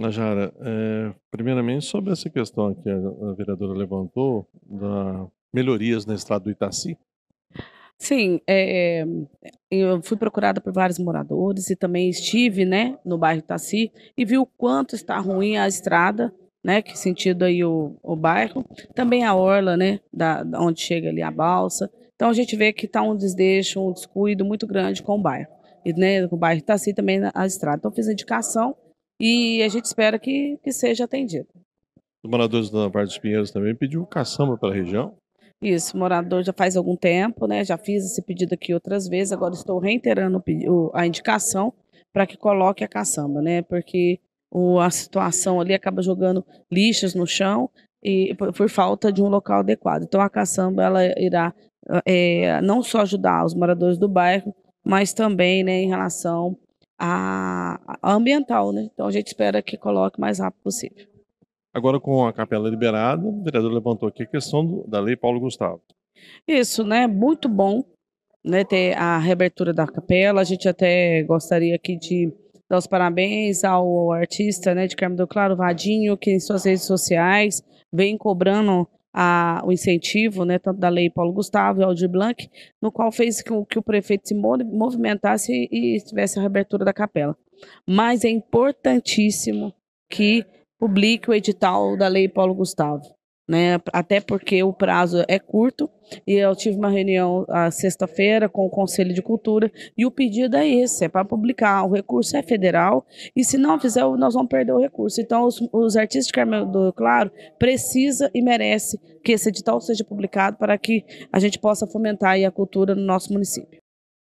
Najara, é, primeiramente sobre essa questão que a, vereadora levantou, da melhorias na estrada do Itaci. Sim, é, é, eu fui procurada por vários moradores e também estive né, no bairro Itaci e vi o quanto está ruim a estrada, né, que sentido aí o, o bairro, também a orla, né, da, da onde chega ali a balsa. Então a gente vê que está um desdeixo, um descuido muito grande com o bairro. E né, com o bairro Itaci também a estrada. Então fiz a indicação e a gente espera que, que seja atendido. Os moradores da parte dos Pinheiros também pediu caçamba para a região? Isso, morador já faz algum tempo, né? Já fiz esse pedido aqui outras vezes, agora estou reiterando a indicação para que coloque a caçamba, né? Porque o, a situação ali acaba jogando lixas no chão e por, por falta de um local adequado. Então a caçamba ela irá é, não só ajudar os moradores do bairro, mas também né, em relação a, ambiental, né? Então a gente espera que coloque o mais rápido possível. Agora, com a capela liberada, o vereador levantou aqui a questão do, da lei Paulo Gustavo. Isso, né? Muito bom né, ter a reabertura da capela. A gente até gostaria aqui de dar os parabéns ao artista né, de Carmo do Claro, Vadinho, que em suas redes sociais vem cobrando a, o incentivo, né, tanto da lei Paulo Gustavo e Aldir Blanc, no qual fez com que o prefeito se movimentasse e tivesse a reabertura da capela mas é importantíssimo que publique o edital da Lei Paulo Gustavo. Né, até porque o prazo é curto e eu tive uma reunião a ah, sexta-feira com o Conselho de Cultura e o pedido é esse, é para publicar. O recurso é federal e se não fizer, nós vamos perder o recurso. Então, os, os artistas de Carmelo do Rio Claro precisa e merece que esse edital seja publicado para que a gente possa fomentar a cultura no nosso município.